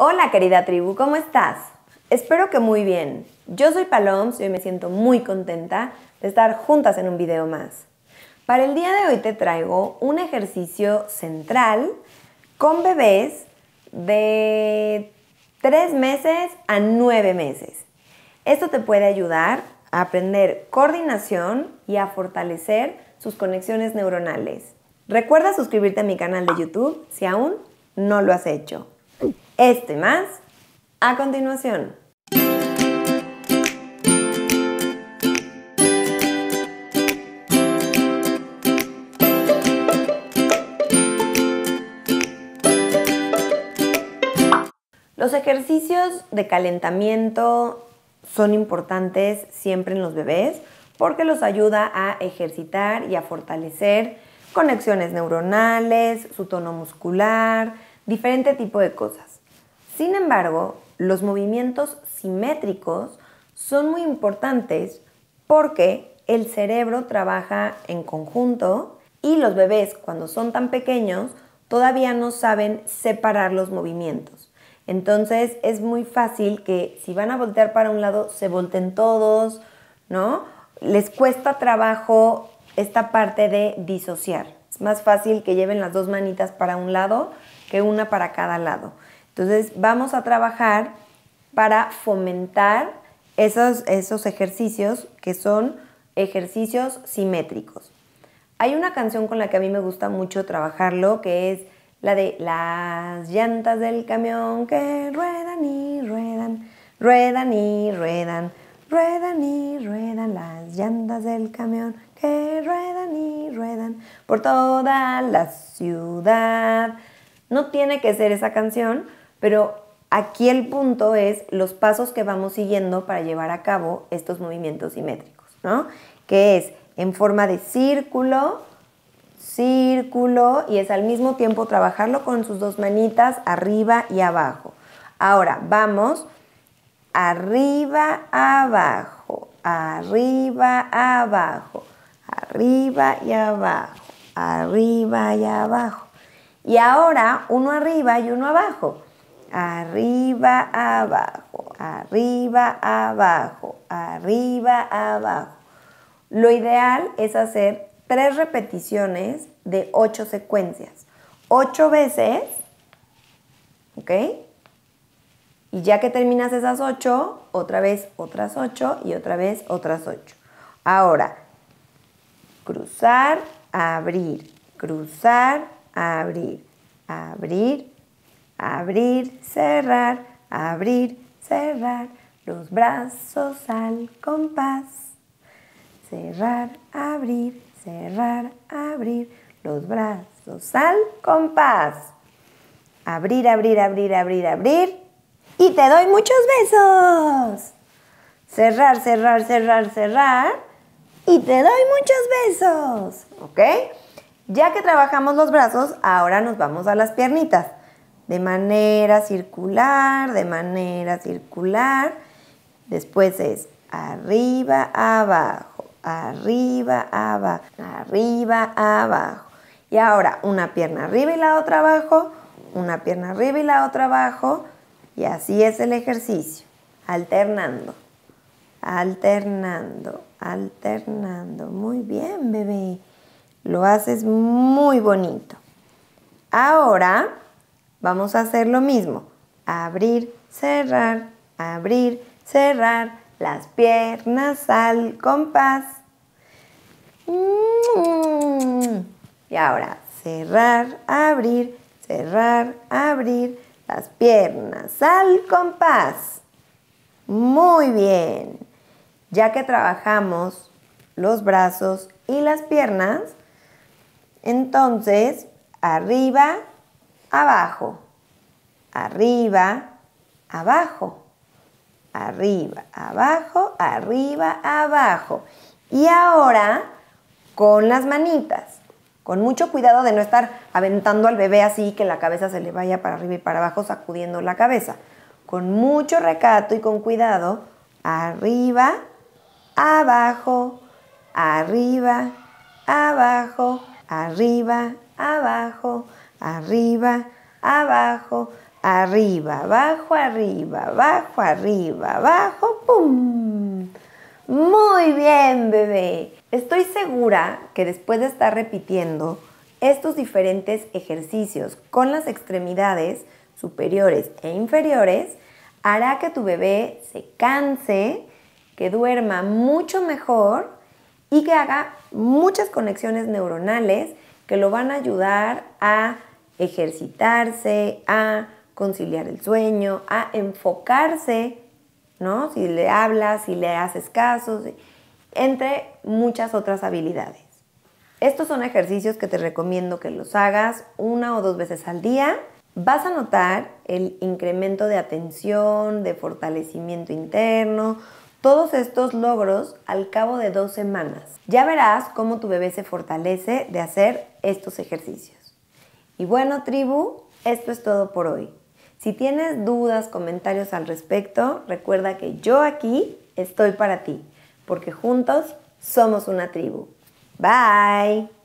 Hola querida tribu, ¿cómo estás? Espero que muy bien. Yo soy Paloms y hoy me siento muy contenta de estar juntas en un video más. Para el día de hoy te traigo un ejercicio central con bebés de 3 meses a 9 meses. Esto te puede ayudar a aprender coordinación y a fortalecer sus conexiones neuronales. Recuerda suscribirte a mi canal de YouTube si aún no lo has hecho. Este más a continuación. Los ejercicios de calentamiento son importantes siempre en los bebés porque los ayuda a ejercitar y a fortalecer conexiones neuronales, su tono muscular, diferente tipo de cosas. Sin embargo, los movimientos simétricos son muy importantes porque el cerebro trabaja en conjunto y los bebés cuando son tan pequeños todavía no saben separar los movimientos. Entonces es muy fácil que si van a voltear para un lado se volten todos, ¿no? Les cuesta trabajo esta parte de disociar. Es más fácil que lleven las dos manitas para un lado que una para cada lado. Entonces, vamos a trabajar para fomentar esos, ejercicios que son ejercicios simétricos. Hay una canción con la que a mí me gusta mucho trabajarlo, que es la de las llantas del camión que ruedan y ruedan, ruedan y ruedan, ruedan y ruedan, las llantas del camión que ruedan y ruedan por toda la ciudad. No tiene que ser esa canción, pero aquí el punto es los pasos que vamos siguiendo para llevar a cabo estos movimientos simétricos, ¿no? Que es en forma de círculo, círculo y es al mismo tiempo trabajarlo con sus dos manitas arriba y abajo. Ahora vamos arriba, abajo, arriba, abajo, arriba y abajo, arriba y abajo. Y ahora uno arriba y uno abajo arriba, abajo, arriba, abajo, arriba, abajo. Lo ideal es hacer tres repeticiones de ocho secuencias. Ocho veces, ¿ok? Y ya que terminas esas ocho, otra vez otras ocho y otra vez otras ocho. Ahora, cruzar, abrir, cruzar, abrir, abrir, abrir, cerrar, abrir, cerrar, los brazos al compás. Cerrar, abrir, cerrar, abrir, los brazos al compás. Abrir, abrir, abrir, abrir, abrir. Y te doy muchos besos. Cerrar, cerrar, cerrar, cerrar. Y te doy muchos besos. ¿Ok? Ya que trabajamos los brazos, ahora nos vamos a las piernitas de manera circular, de manera circular. Después es arriba, abajo, arriba, abajo, arriba, abajo. Y ahora una pierna arriba y la otra abajo, una pierna arriba y la otra abajo. Y así es el ejercicio, alternando, alternando, alternando. Muy bien, bebé. Lo haces muy bonito. Ahora Vamos a hacer lo mismo. Abrir, cerrar, abrir, cerrar las piernas al compás. Y ahora cerrar, abrir, cerrar, abrir las piernas al compás. Muy bien. Ya que trabajamos los brazos y las piernas, entonces arriba abajo, arriba, abajo, arriba, abajo, arriba, abajo. Y ahora con las manitas, con mucho cuidado de no estar aventando al bebé así que la cabeza se le vaya para arriba y para abajo sacudiendo la cabeza. Con mucho recato y con cuidado, arriba, abajo, arriba, abajo, arriba, abajo arriba, abajo, arriba, abajo, arriba, abajo, arriba, abajo, ¡pum! Muy bien, bebé. Estoy segura que después de estar repitiendo estos diferentes ejercicios con las extremidades superiores e inferiores, hará que tu bebé se canse, que duerma mucho mejor y que haga muchas conexiones neuronales que lo van a ayudar a ejercitarse, a conciliar el sueño, a enfocarse, ¿no? Si le hablas, si le haces caso, entre muchas otras habilidades. Estos son ejercicios que te recomiendo que los hagas una o dos veces al día. Vas a notar el incremento de atención, de fortalecimiento interno, todos estos logros al cabo de dos semanas. Ya verás cómo tu bebé se fortalece de hacer estos ejercicios. Y bueno, tribu, esto es todo por hoy. Si tienes dudas, comentarios al respecto, recuerda que yo aquí estoy para ti, porque juntos somos una tribu. Bye.